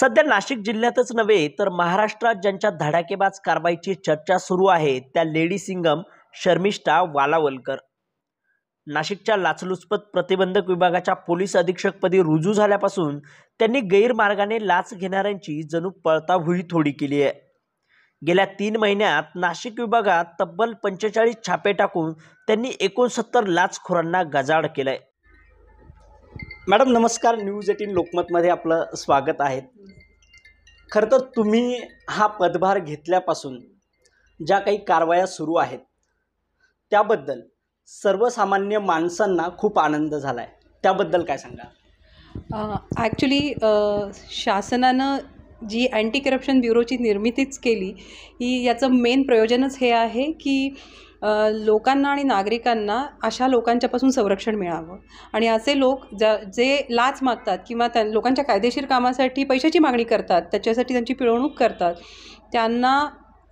सध्या नाशिक जिल्ह्यातच नव्हे तर महाराष्ट्रात ज्यांच्या धडाकेबाज कारवाईची चर्चा सुरू आहे त्या लेडी सिंगम शर्मिष्ठा वालावलकर नाशिकच्या लाचलुचपत प्रतिबंधक विभागाच्या पोलीस अधीक्षकपदी रुजू झाल्यापासून त्यांनी गैरमार्गाने लाच घेणाऱ्यांची जणू पळताभुळी थोडी केली आहे गेल्या तीन महिन्यात नाशिक विभागात तब्बल पंचेचाळीस छापे टाकून त्यांनी एकोणसत्तर लाचखोरांना गजाड केलं मॅडम नमस्कार न्यूज एटीन लोकमतमध्ये आपलं स्वागत आहे खरं तर तुम्ही हा पदभार घेतल्यापासून ज्या काही कारवाया सुरू आहेत त्याबद्दल सर्वसामान्य माणसांना खूप आनंद झाला आहे त्याबद्दल काय सांगा ॲक्च्युली शासनानं जी अँटी करप्शन ब्युरोची निर्मितीच केली ही याचं मेन प्रयोजनच हे आहे की लोकांना आणि नागरिकांना अशा लोकांच्यापासून संरक्षण मिळावं आणि असे लोक ज्या जे लाच मागतात किंवा त्या लोकांच्या कायदेशीर कामासाठी पैशाची मागणी करतात त्याच्यासाठी त्यांची पिळवणूक करतात त्यांना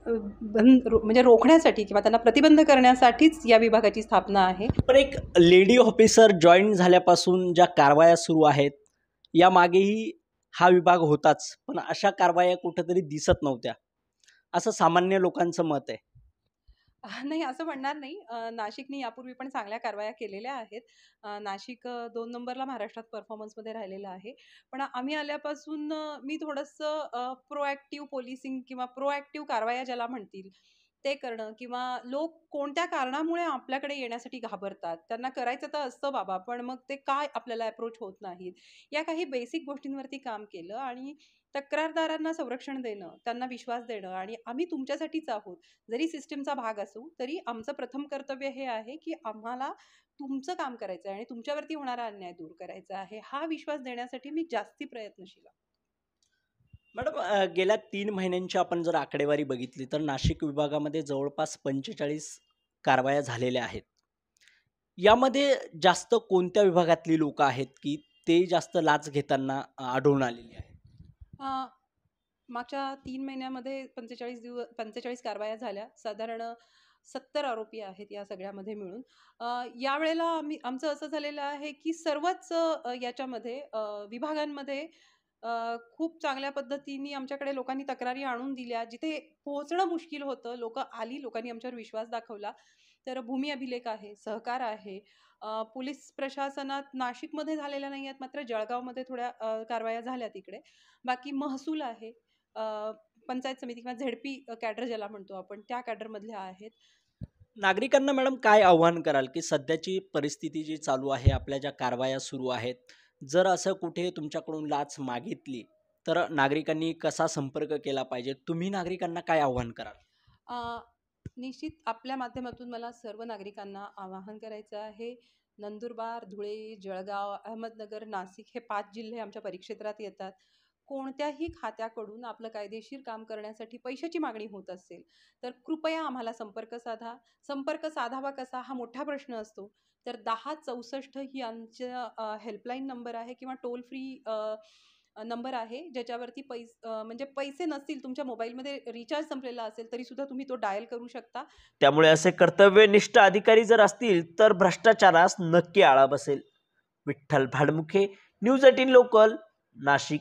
म्हणजे रोखण्यासाठी किंवा त्यांना प्रतिबंध करण्यासाठीच या विभागाची स्थापना आहे पण एक लेडी ऑफिसर जॉईन झाल्यापासून ज्या कारवाया सुरू आहेत यामागेही हा विभाग होताच पण अशा कारवाया कुठेतरी दिसत नव्हत्या असं सामान्य लोकांचं मत आहे नाही असं म्हणणार नाही. नाशिकने यापूर्वी पण चांगल्या कारवाया केलेल्या आहेत. नाशिक दोन नंबरला महाराष्ट्रात परफॉर्मन्समध्ये राहिलेलं आहे. पण आम्ही आल्यापासून मी थोडंसं प्रो पोलिसिंग किंवा प्रोएक्टिव्ह कारवाया ज्याला म्हणतील ते करणं किंवा लोक कोणत्या कारणामुळे आपल्याकडे येण्यासाठी घाबरतात त्यांना करायचं तर असतं बाबा पण मग ते काय आपल्याला अप्रोच होत नाहीत या काही बेसिक गोष्टींवरती काम केलं आणि तक्रारदारांना संरक्षण देणं त्यांना विश्वास देणं आणि आम्ही तुमच्यासाठीच आहोत जरी सिस्टीमचा भाग असू तरी आमचं प्रथम कर्तव्य हे आहे की आम्हाला तुमचं काम करायचं आहे आणि तुमच्यावरती होणारा अन्याय दूर करायचा आहे हा विश्वास देण्यासाठी मी जास्ती प्रयत्नशील आहे मॅडम गेल्या तीन महिन्यांची आपण जर आकडेवारी बघितली तर नाशिक विभागामध्ये जवळपास पंचेचाळीस कारवाया झालेल्या आहेत. यामध्ये जास्त कोणत्या विभागातली लोक आहेत, की ते जास्त लाच घेताना आढळून आलेली आहे मागच्या तीन महिन्यामध्ये पंचेचाळीस दिवस पंचेचाळीस कारवाया झाल्या. साधारण सत्तर आरोपी आहेत या सगळ्यामध्ये मिळून. यावेळेला आम्ही आमचं असं झालेलं आहे, की सर्वच याच्यामध्ये विभागांमध्ये खूप चांगल्या पद्धतीने आमच्याकडे लोकांनी तक्रारी आणून दिल्या जिथे पोहोचणं मुश्किल होतं लोकं आली लोकांनी आमच्यावर विश्वास दाखवला तर भूमी अभिलेख आहे सहकार आहे पोलीस प्रशासनात नाशिकमध्ये झालेल्या नाही आहेत मात्र जळगावमध्ये थोड्या कारवाया झाल्या तिकडे बाकी महसूल आहे पंचायत समिती किंवा झेडपी कॅडर ज्याला म्हणतो आपण त्या कॅडरमधल्या आहेत नागरिकांना मॅडम काय आव्हान कराल की सध्याची परिस्थिती जी चालू आहे आपल्या ज्या कारवाया सुरू आहेत जर असं कुठे तुमच्याकडून लाच मागितली तर नागरिकांनी कसा संपर्क केला पाहिजे तुम्ही नागरिकांना काय आव्हान कराल निश्चित आपल्या माध्यमातून मला सर्व नागरिकांना आवाहन करायचं आहे नंदुरबार धुळे जळगाव अहमदनगर नाशिक हे पाच जिल्हे आमच्या परिक्षेत्रात येतात कोणत्याही खात्याकडून आपलं कायदेशीर काम करण्यासाठी पैशाची मागणी होत असेल तर कृपया आम्हाला संपर्क साधा संपर्क साधावा कसा हा मोठा प्रश्न असतो तर दहा चौसष्ट ही आमच्या हेल्पलाईन नंबर आहे किंवा टोल फ्री नंबर आहे ज्याच्यावरती पैस म्हणजे पैसे नसतील तुमच्या मोबाईलमध्ये रिचार्ज संपलेला असेल तरी सुद्धा तुम्ही तो डायल करू शकता त्यामुळे असे कर्तव्यनिष्ठ अधिकारी जर असतील तर भ्रष्टाचारास नक्की आळा बसेल Vitthal Bhadmukhe news eighteen local Nashik